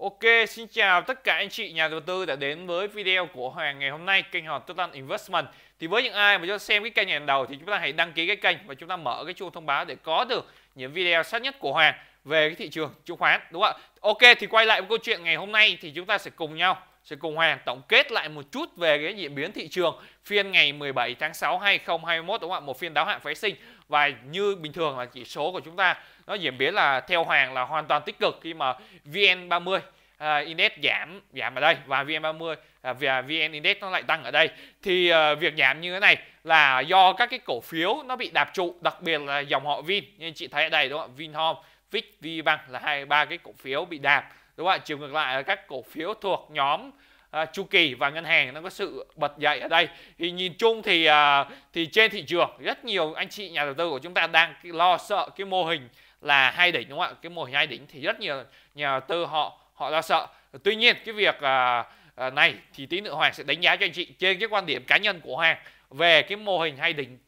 Ok, xin chào tất cả anh chị nhà đầu tư đã đến với video của Hoàng ngày hôm nay, kênh Hoàng Total Investment. Thì với những ai mà cho xem cái kênh này đầu thì chúng ta hãy đăng ký cái kênh và chúng ta mở cái chuông thông báo để có được những video sát nhất của Hoàng về cái thị trường chứng khoán, đúng không ạ? Ok, thì quay lại với câu chuyện ngày hôm nay thì chúng ta sẽ cùng nhau sẽ cùng Hoàng tổng kết lại một chút về cái diễn biến thị trường phiên ngày 17 tháng 6 2021 đúng không ạ? Một phiên đáo hạn phái sinh và như bình thường là chỉ số của chúng ta nó diễn biến là theo hoàng là hoàn toàn tích cực khi mà VN30 uh, à, index giảm giảm ở đây và VN30 uh, à, và VN index nó lại tăng ở đây thì uh, việc giảm như thế này là do các cái cổ phiếu nó bị đạp trụ đặc biệt là dòng họ Vin như chị thấy ở đây đúng không Vinhome VIC, VBank là hai ba cái cổ phiếu bị đạp đúng không ạ chiều ngược lại là các cổ phiếu thuộc nhóm À, chu kỳ và ngân hàng nó có sự bật dậy ở đây thì nhìn chung thì à, thì trên thị trường rất nhiều anh chị nhà đầu tư của chúng ta đang lo sợ cái mô hình là hai đỉnh đúng không ạ cái mô hình hai đỉnh thì rất nhiều nhà đầu tư họ họ lo sợ tuy nhiên cái việc à, à, này thì tí nữa hoàng sẽ đánh giá cho anh chị trên cái quan điểm cá nhân của hoàng về cái mô hình hai đỉnh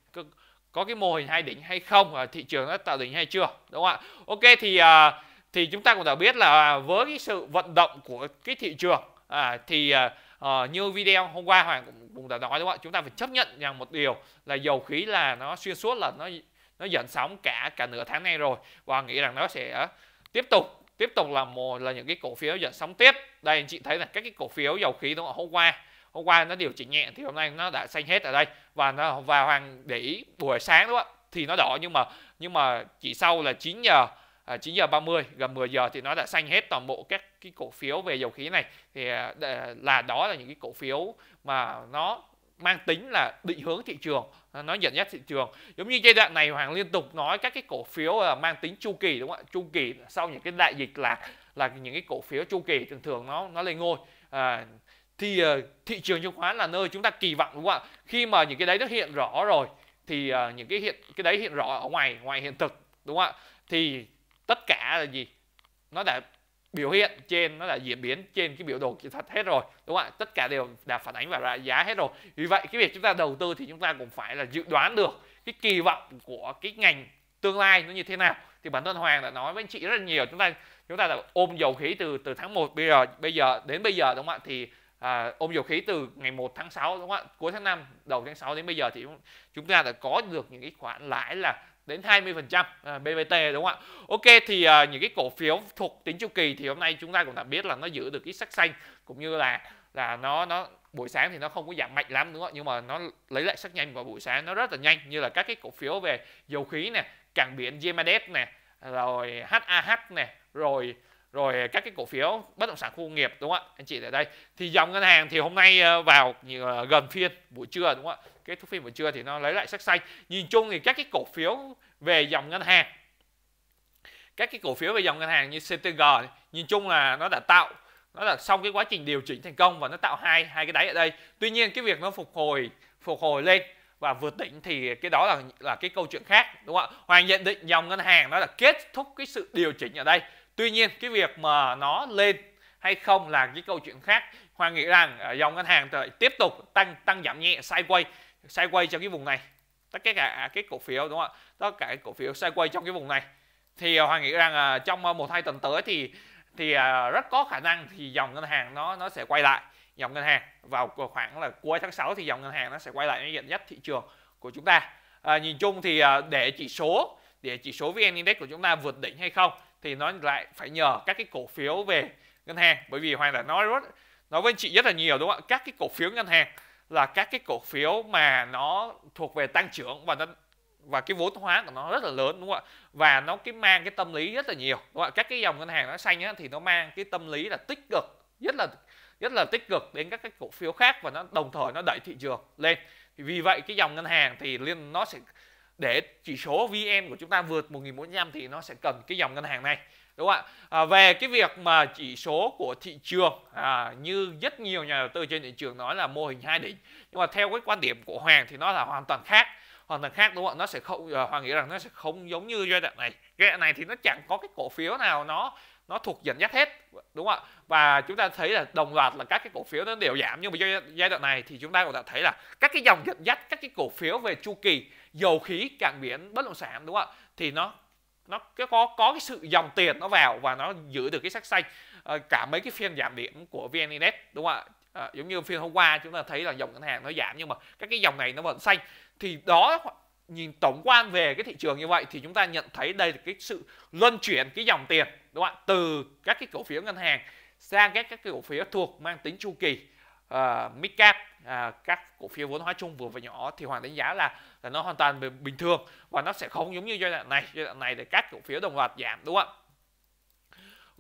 có cái mô hình hai đỉnh hay không và thị trường đã tạo đỉnh hay chưa đúng không ạ ok thì à, thì chúng ta cũng đã biết là với cái sự vận động của cái thị trường à, thì à, ờ, như video hôm qua hoàng cũng, cũng đã nói đúng không ạ chúng ta phải chấp nhận rằng một điều là dầu khí là nó xuyên suốt là nó nó dẫn sóng cả cả nửa tháng nay rồi và nghĩ rằng nó sẽ ờ, tiếp tục tiếp tục là một là những cái cổ phiếu dẫn sóng tiếp đây anh chị thấy là các cái cổ phiếu dầu khí đúng không hôm qua hôm qua nó điều chỉnh nhẹ thì hôm nay nó đã xanh hết ở đây và nó và hoàng để ý buổi sáng đúng không thì nó đỏ nhưng mà nhưng mà chỉ sau là 9 giờ à, 9 giờ 30 gần 10 giờ thì nó đã xanh hết toàn bộ các cái cổ phiếu về dầu khí này thì à, là đó là những cái cổ phiếu mà nó mang tính là định hướng thị trường à, nó nhận xét thị trường giống như giai đoạn này hoàng liên tục nói các cái cổ phiếu là mang tính chu kỳ đúng không ạ chu kỳ sau những cái đại dịch là là những cái cổ phiếu chu kỳ thường thường nó nó lên ngôi à, thì uh, thị trường chứng khoán là nơi chúng ta kỳ vọng đúng không ạ khi mà những cái đấy nó hiện rõ rồi thì uh, những cái hiện cái đấy hiện rõ ở ngoài ngoài hiện thực đúng không ạ thì tất cả là gì nó đã biểu hiện trên nó là diễn biến trên cái biểu đồ kỹ thuật hết rồi đúng không ạ tất cả đều đã phản ánh vào giá hết rồi vì vậy cái việc chúng ta đầu tư thì chúng ta cũng phải là dự đoán được cái kỳ vọng của cái ngành tương lai nó như thế nào thì bản thân Hoàng đã nói với anh chị rất là nhiều chúng ta chúng ta đã ôm dầu khí từ từ tháng 1 bây giờ bây giờ đến bây giờ đúng không ạ thì à, ôm dầu khí từ ngày 1 tháng 6 đúng không ạ cuối tháng 5 đầu tháng 6 đến bây giờ thì chúng ta đã có được những cái khoản lãi là đến 20% à, BBT đúng không ạ? Ok thì à, những cái cổ phiếu thuộc tính chu kỳ thì hôm nay chúng ta cũng đã biết là nó giữ được cái sắc xanh cũng như là là nó nó buổi sáng thì nó không có giảm mạnh lắm đúng không? Nhưng mà nó lấy lại sắc nhanh vào buổi sáng nó rất là nhanh như là các cái cổ phiếu về dầu khí nè, cảng biển GMDF nè, rồi HAH nè, rồi rồi à, các cái cổ phiếu bất động sản khu nghiệp đúng không ạ anh chị ở đây thì dòng ngân hàng thì hôm nay à, vào gần phiên buổi trưa đúng không ạ kết thúc phiên buổi trưa thì nó lấy lại sắc xanh nhìn chung thì các cái cổ phiếu về dòng ngân hàng các cái cổ phiếu về dòng ngân hàng như CTG nhìn chung là nó đã tạo nó là xong cái quá trình điều chỉnh thành công và nó tạo hai hai cái đáy ở đây tuy nhiên cái việc nó phục hồi phục hồi lên và vượt đỉnh thì cái đó là là cái câu chuyện khác đúng không ạ hoàng nhận định dòng ngân hàng nó là kết thúc cái sự điều chỉnh ở đây tuy nhiên cái việc mà nó lên hay không là cái câu chuyện khác Hoàng nghĩ rằng à, dòng ngân hàng tiếp tục tăng tăng giảm nhẹ sideways sideways trong cái vùng này tất cả à, cái cổ phiếu đúng không ạ tất cả cổ phiếu sideways trong cái vùng này thì à, Hoàng nghĩ rằng trong một hai tuần tới thì thì rất có khả năng thì dòng ngân hàng nó nó sẽ quay lại dòng ngân hàng vào khoảng là cuối tháng 6 thì dòng ngân hàng nó sẽ quay lại cái dẫn dắt thị trường của chúng ta à, nhìn chung thì để chỉ số để chỉ số VN Index của chúng ta vượt đỉnh hay không thì nó lại phải nhờ các cái cổ phiếu về ngân hàng bởi vì hoàng đã nói rất nói với anh chị rất là nhiều đúng không ạ các cái cổ phiếu ngân hàng là các cái cổ phiếu mà nó thuộc về tăng trưởng và nó và cái vốn hóa của nó rất là lớn đúng không ạ và nó cái mang cái tâm lý rất là nhiều đúng không ạ các cái dòng ngân hàng nó xanh á, thì nó mang cái tâm lý là tích cực rất là rất là tích cực đến các cái cổ phiếu khác và nó đồng thời nó đẩy thị trường lên vì vậy cái dòng ngân hàng thì liên nó sẽ để chỉ số VN của chúng ta vượt 1.400 thì nó sẽ cần cái dòng ngân hàng này đúng không ạ à, về cái việc mà chỉ số của thị trường à, như rất nhiều nhà đầu tư trên thị trường nói là mô hình hai đỉnh nhưng mà theo cái quan điểm của Hoàng thì nó là hoàn toàn khác hoàn toàn khác đúng không ạ nó sẽ không à, Hoàng nghĩ rằng nó sẽ không giống như giai đoạn này giai đoạn này thì nó chẳng có cái cổ phiếu nào nó nó thuộc dẫn dắt hết đúng không ạ và chúng ta thấy là đồng loạt là các cái cổ phiếu nó đều giảm nhưng mà giai đoạn này thì chúng ta cũng đã thấy là các cái dòng dẫn dắt các cái cổ phiếu về chu kỳ dầu khí cảng biển bất động sản đúng không ạ thì nó nó có có cái sự dòng tiền nó vào và nó giữ được cái sắc xanh ờ, cả mấy cái phiên giảm điểm của vn index đúng không ạ à, giống như phiên hôm qua chúng ta thấy là dòng ngân hàng nó giảm nhưng mà các cái dòng này nó vẫn xanh thì đó nhìn tổng quan về cái thị trường như vậy thì chúng ta nhận thấy đây là cái sự luân chuyển cái dòng tiền đúng không ạ từ các cái cổ phiếu ngân hàng sang các các cổ phiếu thuộc mang tính chu kỳ uh, ờ, midcap à, các cổ phiếu vốn hóa chung vừa và nhỏ thì hoàng đánh giá là là nó hoàn toàn bình thường và nó sẽ không giống như giai đoạn này giai đoạn này để các cổ phiếu đồng loạt giảm đúng không ạ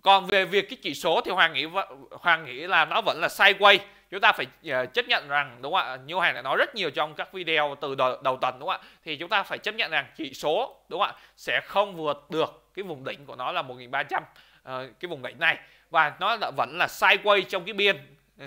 còn về việc cái chỉ số thì hoàng nghĩ hoàng nghĩ là nó vẫn là sideways chúng ta phải ờ, chấp nhận rằng đúng không ạ như hoàng đã nói rất nhiều trong các video từ đầu, đầu tuần đúng không ạ thì chúng ta phải chấp nhận rằng chỉ số đúng không ạ sẽ không vượt được cái vùng đỉnh của nó là 1.300 ờ, cái vùng đỉnh này và nó vẫn là sideways trong cái biên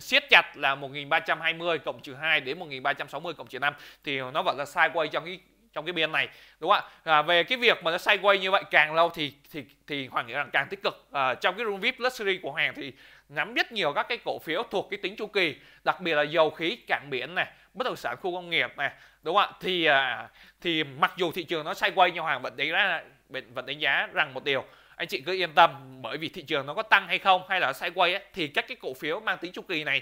siết chặt là 1320 cộng trừ 2 đến 1360 cộng trừ 5 thì nó vẫn là sideways trong cái trong cái biên này đúng không ạ à, về cái việc mà nó sideways như vậy càng lâu thì thì thì hoàng nghĩa rằng càng tích cực à, trong cái room vip luxury của hoàng thì nắm rất nhiều các cái cổ phiếu thuộc cái tính chu kỳ đặc biệt là dầu khí cảng biển này bất động sản khu công nghiệp này đúng không ạ thì à, thì mặc dù thị trường nó sideways nhưng hoàng vẫn đánh giá vẫn đánh giá rằng một điều anh chị cứ yên tâm bởi vì thị trường nó có tăng hay không hay là sideways ấy, thì các cái cổ phiếu mang tính chu kỳ này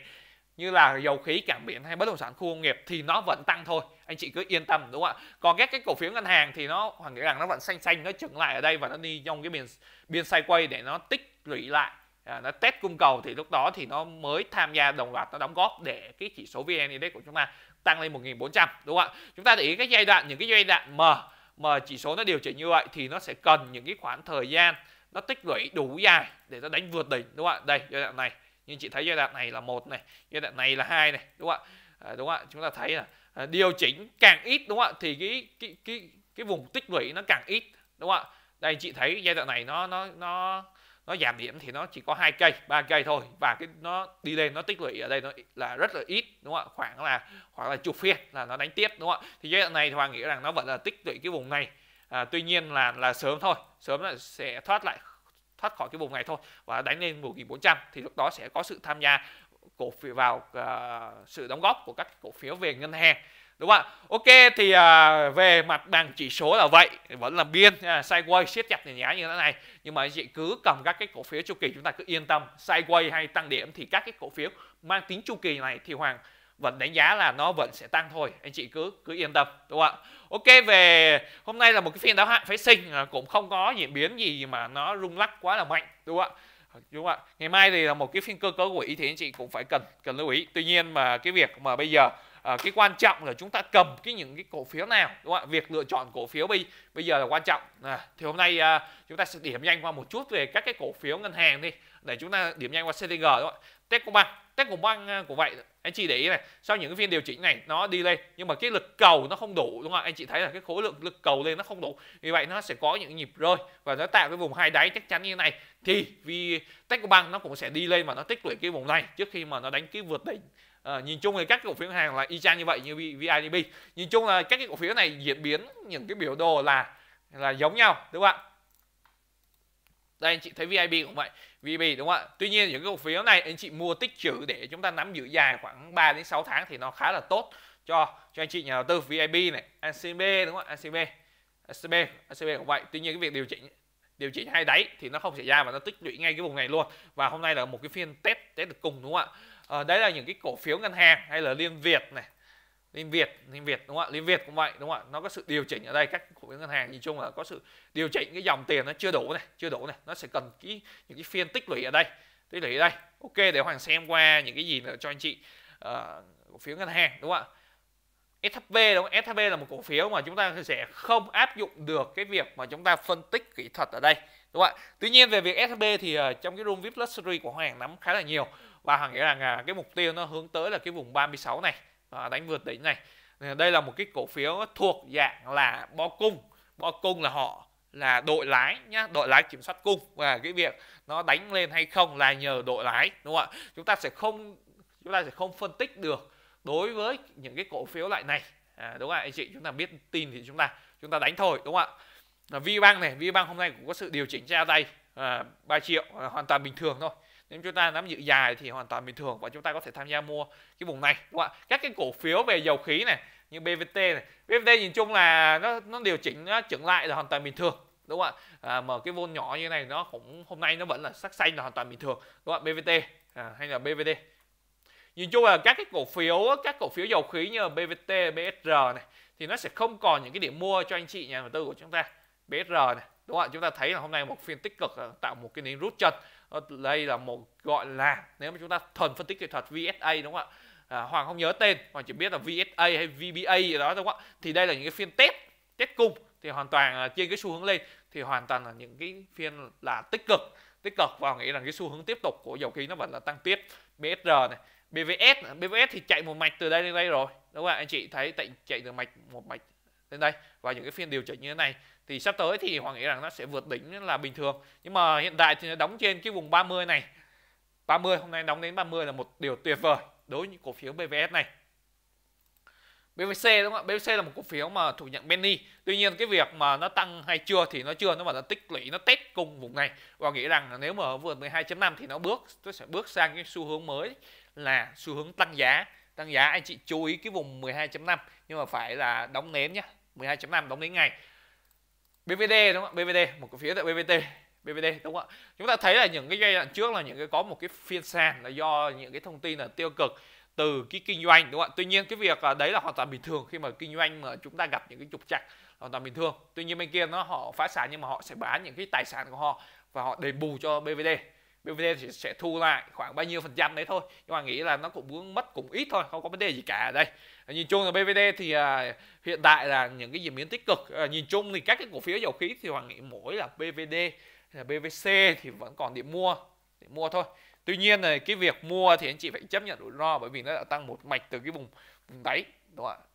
như là dầu khí cảng biển hay bất động sản khu công nghiệp thì nó vẫn tăng thôi anh chị cứ yên tâm đúng không ạ còn các cái cổ phiếu ngân hàng thì nó hoàn nghĩa rằng nó vẫn xanh xanh nó chững lại ở đây và nó đi trong cái biên biên sideways để nó tích lũy lại à, nó test cung cầu thì lúc đó thì nó mới tham gia đồng loạt nó đóng góp để cái chỉ số vn index của chúng ta tăng lên 1.400 đúng không ạ chúng ta để ý cái giai đoạn những cái giai đoạn mờ mà chỉ số nó điều chỉnh như vậy thì nó sẽ cần những cái khoảng thời gian nó tích lũy đủ dài để nó đánh vượt đỉnh đúng không ạ đây giai đoạn này nhưng chị thấy giai đoạn này là một này giai đoạn này là hai này đúng không ạ à, đúng không ạ chúng ta thấy là à, điều chỉnh càng ít đúng không ạ thì cái cái cái cái vùng tích lũy nó càng ít đúng không ạ đây chị thấy giai đoạn này nó nó nó nó giảm điểm thì nó chỉ có hai cây ba cây thôi và cái nó đi lên nó tích lũy ở đây nó là rất là ít đúng không ạ khoảng là khoảng là chục phiên là nó đánh tiếp đúng không ạ thì giai đoạn này thì hoàng nghĩ rằng nó vẫn là tích lũy cái vùng này à, tuy nhiên là là sớm thôi sớm là sẽ thoát lại thoát khỏi cái vùng này thôi và đánh lên 1400 thì lúc đó sẽ có sự tham gia cổ phiếu vào uh, sự đóng góp của các cổ phiếu về ngân hàng đúng không ạ ok thì à, về mặt bằng chỉ số là vậy vẫn là biên à, sideways siết chặt nhẹ nhá như thế này nhưng mà anh chị cứ cầm các cái cổ phiếu chu kỳ chúng ta cứ yên tâm sideways hay tăng điểm thì các cái cổ phiếu mang tính chu kỳ này thì hoàng vẫn đánh giá là nó vẫn sẽ tăng thôi anh chị cứ cứ yên tâm đúng không ạ ok về hôm nay là một cái phiên đáo hạn phái sinh à, cũng không có diễn biến gì mà nó rung lắc quá là mạnh đúng không ạ đúng không ạ ngày mai thì là một cái phiên cơ cấu quỹ thì anh chị cũng phải cần cần lưu ý tuy nhiên mà cái việc mà bây giờ à, cái quan trọng là chúng ta cầm cái những cái cổ phiếu nào đúng không ạ việc lựa chọn cổ phiếu bây bây giờ là quan trọng à, thì hôm nay à, chúng ta sẽ điểm nhanh qua một chút về các cái cổ phiếu ngân hàng đi để chúng ta điểm nhanh qua CTG đúng không ạ Techcombank Techcombank à, của vậy anh chị để ý này sau những cái phiên điều chỉnh này nó đi lên nhưng mà cái lực cầu nó không đủ đúng không anh chị thấy là cái khối lượng lực cầu lên nó không đủ vì vậy nó sẽ có những nhịp rơi và nó tạo cái vùng hai đáy chắc chắn như này thì vì Techcombank nó cũng sẽ đi lên mà nó tích lũy cái vùng này trước khi mà nó đánh cái vượt đỉnh À, nhìn chung thì các cổ phiếu hàng là y chang như vậy như VIDB. Nhìn chung là các cái cổ phiếu này diễn biến những cái biểu đồ là là giống nhau đúng không ạ? Đây anh chị thấy VIB cũng vậy, VIB đúng không ạ? Tuy nhiên những cái cổ phiếu này anh chị mua tích trữ để chúng ta nắm giữ dài khoảng 3 đến 6 tháng thì nó khá là tốt cho cho anh chị nhà đầu tư VIB này, ACB đúng không ạ? ACB. ACB, ACB cũng vậy. Tuy nhiên cái việc điều chỉnh điều chỉnh hai đáy thì nó không xảy ra và nó tích lũy ngay cái vùng này luôn. Và hôm nay là một cái phiên test test được cùng đúng không ạ? à, đấy là những cái cổ phiếu ngân hàng hay là liên việt này liên việt liên việt đúng không ạ liên việt cũng vậy đúng không ạ nó có sự điều chỉnh ở đây các cổ phiếu ngân hàng nhìn chung là có sự điều chỉnh cái dòng tiền nó chưa đủ này chưa đủ này nó sẽ cần cái những cái phiên tích lũy ở đây tích lũy ở đây ok để hoàng xem qua những cái gì nữa cho anh chị à, cổ phiếu ngân hàng đúng không ạ SHB đúng không? SHB là một cổ phiếu mà chúng ta sẽ không áp dụng được cái việc mà chúng ta phân tích kỹ thuật ở đây đúng không ạ tuy nhiên về việc shb thì uh, trong cái room vip luxury của hoàng nắm khá là nhiều và hoàng nghĩ rằng uh, cái mục tiêu nó hướng tới là cái vùng 36 này uh, đánh vượt đỉnh này đây là một cái cổ phiếu thuộc dạng là bo cung bo cung là họ là đội lái nhá đội lái kiểm soát cung và cái việc nó đánh lên hay không là nhờ đội lái đúng không ạ chúng ta sẽ không chúng ta sẽ không phân tích được đối với những cái cổ phiếu loại này à, đúng không ạ anh chị chúng ta biết tin thì chúng ta chúng ta đánh thôi đúng không ạ VBank này, VBank hôm nay cũng có sự điều chỉnh ra tay à, 3 triệu à, hoàn toàn bình thường thôi. Nếu chúng ta nắm giữ dài thì hoàn toàn bình thường và chúng ta có thể tham gia mua cái vùng này đúng không ạ? Các cái cổ phiếu về dầu khí này như BVT này, BVT nhìn chung là nó nó điều chỉnh nó trưởng lại là hoàn toàn bình thường đúng không ạ? À, mà cái vôn nhỏ như này nó cũng hôm nay nó vẫn là sắc xanh là hoàn toàn bình thường đúng không ạ? BVT à, hay là BVD nhìn chung là các cái cổ phiếu các cổ phiếu dầu khí như BVT, BSR này thì nó sẽ không còn những cái điểm mua cho anh chị nhà đầu tư của chúng ta BSR này đúng không ạ chúng ta thấy là hôm nay một phiên tích cực ờ, tạo một cái nến rút chân ờ, đây là một gọi là nếu mà chúng ta thuần phân tích kỹ thuật VSA đúng không ạ à, Hoàng không nhớ tên Hoàng chỉ biết là VSA hay VBA gì đó đúng không ạ thì đây là những cái phiên test test cung thì hoàn toàn ờ, trên cái xu hướng lên thì hoàn toàn là những cái phiên là tích cực tích cực và nghĩ rằng cái xu hướng tiếp tục của dầu khí nó vẫn là tăng tiếp BSR này BVS BVS thì chạy một mạch từ đây lên đây rồi đúng không ạ anh chị thấy chạy, chạy từ mạch một mạch lên đây và những cái phiên điều chỉnh như thế này thì sắp tới thì Hoàng nghĩ rằng nó sẽ vượt đỉnh là bình thường nhưng mà hiện tại thì nó đóng trên cái vùng 30 này 30 hôm nay đóng đến 30 là một điều tuyệt vời đối với cổ phiếu BVS này BVC đúng không ạ? BVC là một cổ phiếu mà thuộc nhận penny. Tuy nhiên cái việc mà nó tăng hay chưa thì nó chưa, nó mà nó tích lũy nó test cùng vùng này và nghĩ rằng là nếu mà vượt 12.5 thì nó bước nó sẽ bước sang cái xu hướng mới là xu hướng tăng giá. Tăng giá anh chị chú ý cái vùng 12.5 nhưng mà phải là đóng nến nhá. 12.5 đóng đến ngày BVD đúng không ạ BVD một cổ phiếu tại BVT BVD đúng không ạ chúng ta thấy là những cái giai đoạn trước là những cái có một cái phiên sàn là do những cái thông tin là tiêu cực từ cái kinh doanh đúng không ạ tuy nhiên cái việc đấy là hoàn toàn bình thường khi mà kinh doanh mà chúng ta gặp những cái trục trặc hoàn toàn bình thường tuy nhiên bên kia nó họ phá sản nhưng mà họ sẽ bán những cái tài sản của họ và họ đền bù cho BVD BVD thì sẽ thu lại khoảng bao nhiêu phần trăm đấy thôi nhưng mà nghĩ là nó cũng vướng mất cũng ít thôi không có vấn đề gì cả ở đây nhìn chung là BVD thì à, hiện tại là những cái diễn biến tích cực à, nhìn chung thì các cái cổ phiếu dầu khí thì hoàng nghĩ mỗi là BVD là BVC thì vẫn còn điểm mua điểm mua thôi tuy nhiên là cái việc mua thì anh chị phải chấp nhận rủi ro bởi vì nó đã tăng một mạch từ cái vùng, vùng đáy đúng không ạ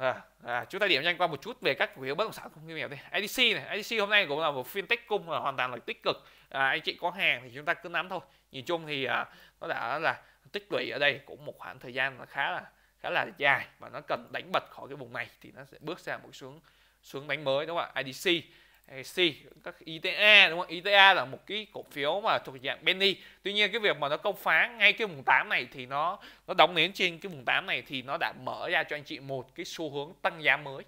À, à, chúng ta điểm nhanh qua một chút về các cổ phiếu bất động sản không niêm yết IDC này, IDC hôm nay cũng là một phiên tech cung là hoàn toàn là tích cực. À, anh chị có hàng thì chúng ta cứ nắm thôi. Nhìn chung thì à, nó đã là tích lũy ở đây cũng một khoảng thời gian khá là khá là dài và nó cần đánh bật khỏi cái vùng này thì nó sẽ bước ra một xuống xuống đánh mới đúng không ạ? IDC C các ITA đúng không? ITA là một cái cổ phiếu mà thuộc dạng penny. Tuy nhiên cái việc mà nó công phá ngay cái vùng 8 này thì nó nó đóng nến trên cái vùng 8 này thì nó đã mở ra cho anh chị một cái xu hướng tăng giá mới.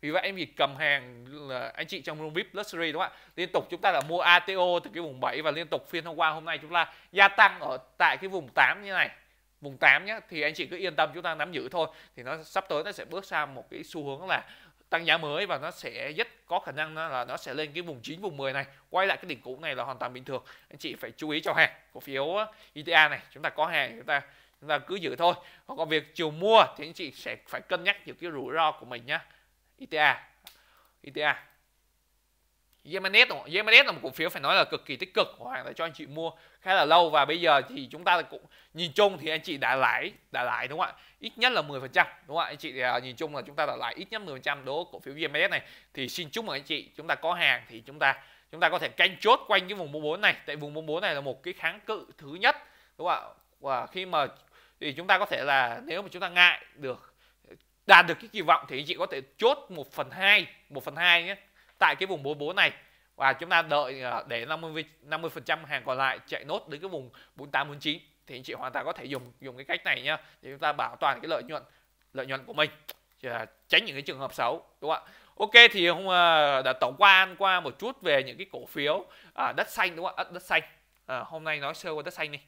Vì vậy em chỉ cầm hàng là anh chị trong room VIP luxury đúng không ạ? Liên tục chúng ta là mua ATO từ cái vùng 7 và liên tục phiên hôm qua hôm nay chúng ta gia tăng ở tại cái vùng 8 như này vùng 8 nhé thì anh chị cứ yên tâm chúng ta nắm giữ thôi thì nó sắp tới nó sẽ bước sang một cái xu hướng là tăng giá mới và nó sẽ rất có khả năng là nó sẽ lên cái vùng 9 vùng 10 này quay lại cái đỉnh cũ này là hoàn toàn bình thường anh chị phải chú ý cho hàng cổ phiếu ITA e này chúng ta có hàng chúng ta chúng ta cứ giữ thôi còn việc chiều mua thì anh chị sẽ phải cân nhắc những cái rủi ro của mình nhá ITA e ITA e Yemenet, Yemenet là một cổ phiếu phải nói là cực kỳ tích cực Hoàng đã cho anh chị mua khá là lâu và bây giờ thì chúng ta cũng nhìn chung thì anh chị đã lãi đã lãi đúng không ạ ít nhất là 10% đúng không ạ anh chị à, nhìn chung là chúng ta đã lãi ít nhất 10% đối với cổ phiếu Yemenet này thì xin chúc mừng anh chị chúng ta có hàng thì chúng ta chúng ta có thể canh chốt quanh cái vùng mua 4 này tại vùng mua 4 này là một cái kháng cự thứ nhất đúng không ạ và khi mà thì chúng ta có thể là nếu mà chúng ta ngại được đạt được cái kỳ vọng thì anh chị có thể chốt một phần hai một phần hai nhé tại cái vùng 44 này và chúng ta đợi à, ờ. để 50 50% hàng còn lại chạy nốt đến cái vùng 48 49 thì anh chị hoàn toàn có thể dùng dùng cái cách này nhá để chúng ta bảo toàn cái lợi nhuận lợi nhuận của mình tránh những cái trường hợp xấu đúng không ạ ok thì hôm à, đã tổng quan qua một chút về những cái cổ phiếu à, đất xanh đúng không ạ đất xanh hôm nay nói sơ qua đất xanh đi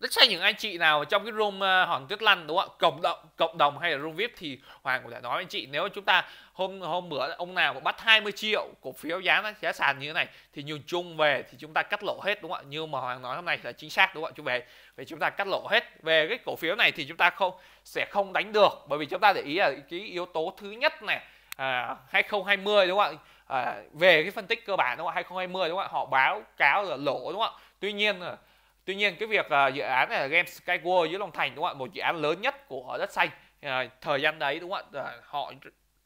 rất chắc những anh chị nào trong cái room ờ, Hoàng tuyết lăn đúng không ạ cộng đồng cộng đồng hay là room vip thì hoàng cũng đã nói anh chị nếu chúng ta hôm hôm bữa ông nào mà bắt 20 triệu cổ phiếu giá nó giá sàn như thế này thì nhìn chung về thì chúng ta cắt lỗ hết đúng không ạ như mà hoàng nói hôm nay là chính xác đúng không ạ chúng về về chúng ta cắt lỗ hết về cái cổ phiếu này thì chúng ta không sẽ không đánh được bởi vì chúng ta để ý là cái yếu tố thứ nhất này à, 2020 đúng không ạ à, về cái phân tích cơ bản đúng không ạ 2020 đúng không ạ họ báo cáo là lỗ đúng không ạ tuy nhiên Tuy nhiên cái việc uh, dự án này là game Skyward dưới Long Thành đúng không ạ? Một dự án lớn nhất của đất xanh uh, thời gian đấy đúng không ạ? Uh, họ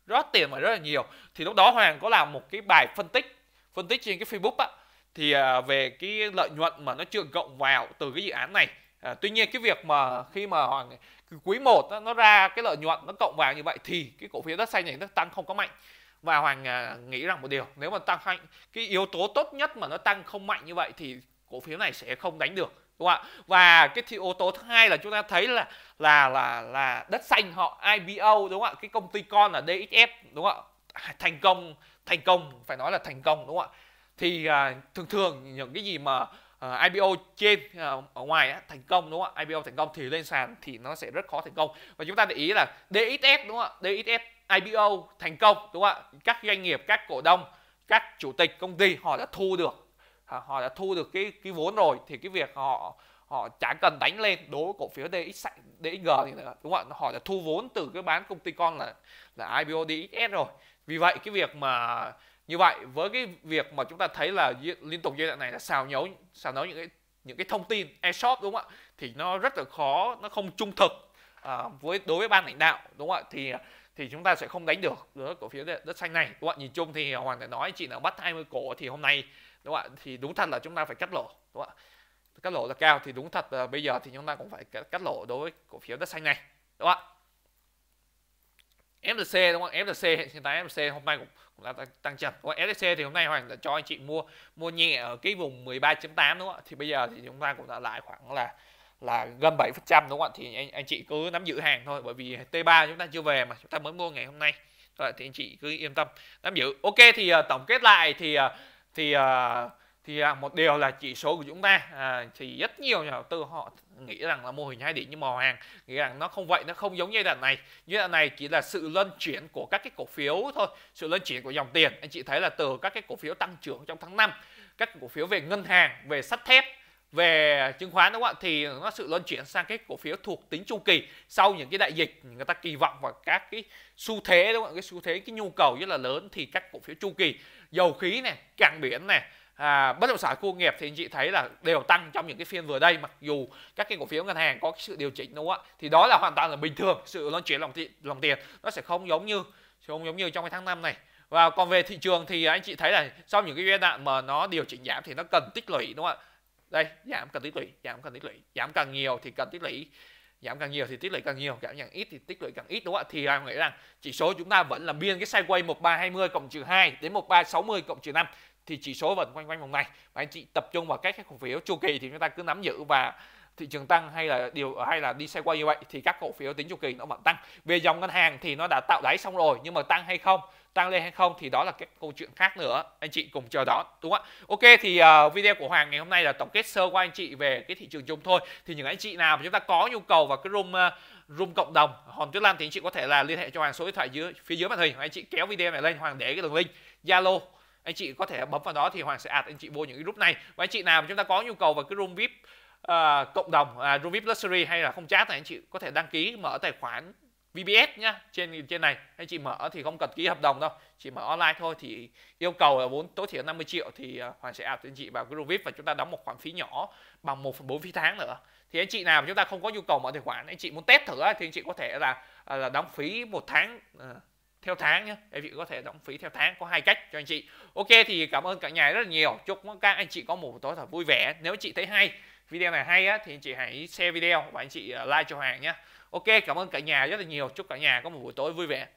rót tiền vào rất là nhiều. Thì lúc đó Hoàng có làm một cái bài phân tích phân tích trên cái Facebook á thì uh, về cái lợi nhuận mà nó chưa cộng vào từ cái dự án này. Uh, tuy nhiên cái việc mà khi mà Hoàng quý 1 nó ra cái lợi nhuận nó cộng vào như vậy thì cái cổ phiếu đất xanh này nó tăng không có mạnh và Hoàng nghĩ rằng một điều nếu mà tăng mạnh cái yếu tố tốt nhất mà nó tăng không mạnh như vậy thì cổ phiếu này sẽ không đánh được đúng không ạ và cái thì yếu tố thứ hai là chúng ta thấy là là là là đất xanh họ IPO đúng không ạ cái công ty con là DXS đúng không ạ thành công thành công phải nói là thành công đúng không ạ thì à, thường thường những cái gì mà uh, à, IPO trên uh, ở ngoài á, thành công đúng không ạ? IPO thành công thì lên sàn thì nó sẽ rất khó thành công. Và chúng ta để ý là DXS đúng không ạ? DXS IPO thành công đúng không ạ? Các doanh nghiệp, các cổ đông, các chủ tịch công ty họ đã thu được họ đã thu được cái cái vốn rồi thì cái việc họ họ chả cần đánh lên đối với cổ phiếu DX, DXG thì nữa đúng không ạ họ đã thu vốn từ cái bán công ty con là là IPO DXS rồi vì vậy cái việc mà như vậy với cái việc mà chúng ta thấy là liên tục giai đoạn này là xào nhấu xào nấu những cái những cái thông tin e shop đúng không ạ thì nó rất là khó nó không trung thực à, với đối với ban lãnh đạo đúng không ạ thì thì chúng ta sẽ không đánh được đối với cổ phiếu đất xanh này các bạn nhìn chung thì hoàng đã nói chị nào bắt 20 cổ thì hôm nay đúng không ạ thì đúng thật là chúng ta phải cắt lỗ đúng không ạ cắt lỗ là cao thì đúng thật là bây giờ thì chúng ta cũng phải cắt lỗ đối với cổ phiếu đất xanh này đúng không ạ FLC đúng không? FLC hiện tại FLC hôm nay cũng, cũng đã tăng, tăng trần. Còn FLC thì hôm nay Hoàng đã cho anh chị mua mua nhẹ ở cái vùng 13.8 đúng không ạ? Thì bây giờ thì chúng ta cũng đã lại khoảng là là gần 7% đúng không ạ? Thì anh anh chị cứ nắm giữ hàng thôi bởi vì T3 chúng ta chưa về mà chúng ta mới mua ngày hôm nay. thì anh chị cứ yên tâm nắm giữ. Ok thì uh, tổng kết lại thì uh, thì à, thì à, một điều là chỉ số của chúng ta à, thì rất nhiều nhà đầu tư họ nghĩ rằng là mô hình hai đỉnh như màu hàng nghĩ rằng nó không vậy nó không giống như đoạn này như đoạn này chỉ là sự luân chuyển của các cái cổ phiếu thôi sự luân chuyển của dòng tiền anh chị thấy là từ các cái cổ phiếu tăng trưởng trong tháng 5 các cổ phiếu về ngân hàng về sắt thép về chứng khoán đúng không ạ thì nó sự luân chuyển sang cái cổ phiếu thuộc tính chu kỳ sau những cái đại dịch người ta kỳ vọng vào các cái xu thế đúng không ạ cái xu thế cái nhu cầu rất là lớn thì các cổ phiếu chu kỳ dầu khí này cảng biển này à, bất động sản khu nghiệp thì anh chị thấy là đều tăng trong những cái phiên vừa đây mặc dù các cái cổ phiếu ngân hàng có cái sự điều chỉnh đúng không ạ thì đó là hoàn toàn là bình thường sự luân chuyển lòng, thị, lòng tiền nó sẽ không giống như không giống như trong cái tháng năm này và còn về thị trường thì anh chị thấy là sau những cái giai đoạn mà nó điều chỉnh giảm thì nó cần tích lũy đúng không ạ đây giảm cần tích lũy giảm cần tích lũy giảm càng nhiều thì cần tích lũy giảm càng nhiều thì tích lũy càng nhiều giảm càng ít thì tích lũy càng ít đúng không ạ thì em nghĩ rằng chỉ số chúng ta vẫn là biên cái sideways 1320 cộng trừ 2 đến 1360 cộng trừ 5 thì chỉ số vẫn quanh quanh vòng này và anh chị tập trung vào các cái cổ phiếu chu kỳ thì chúng ta cứ nắm giữ và thị trường tăng hay là điều hay là đi xe quay như vậy thì các cổ phiếu tính chu kỳ nó vẫn tăng về dòng ngân hàng thì nó đã tạo đáy xong rồi nhưng mà tăng hay không tăng lên hay không thì đó là cái câu chuyện khác nữa anh chị cùng chờ đó đúng không ạ ok thì uh, video của hoàng ngày hôm nay là tổng kết sơ qua anh chị về cái thị trường chung thôi thì những anh chị nào mà chúng ta có nhu cầu vào cái room uh, room cộng đồng hòn tuyết lan thì anh chị có thể là liên hệ cho hoàng số điện thoại dưới phía dưới màn hình anh chị kéo video này lên hoàng để cái đường link zalo anh chị có thể bấm vào đó thì hoàng sẽ add anh chị vô những cái group này và anh chị nào mà chúng ta có nhu cầu vào cái room vip uh, cộng đồng uh, room vip luxury hay là không chat thì anh chị có thể đăng ký mở tài khoản VBS nhá trên trên này anh chị mở thì không cần ký hợp đồng đâu chỉ mở online thôi thì yêu cầu là vốn tối thiểu 50 triệu thì à, Hoàng sẽ ạp anh chị vào vip và chúng ta đóng một khoản phí nhỏ bằng một phần bốn phí tháng nữa thì anh chị nào mà chúng ta không có nhu cầu mở tài khoản anh chị muốn test thử thì anh chị có thể là à, là đóng phí một tháng à, theo tháng nhé anh chị có thể đóng phí theo tháng có hai cách cho anh chị ok thì cảm ơn cả nhà rất là nhiều chúc các anh chị có một tối thật vui vẻ nếu chị thấy hay video này hay á, thì anh chị hãy share video và anh chị like cho hoàng nhé ok cảm ơn cả nhà rất là nhiều chúc cả nhà có một buổi tối vui vẻ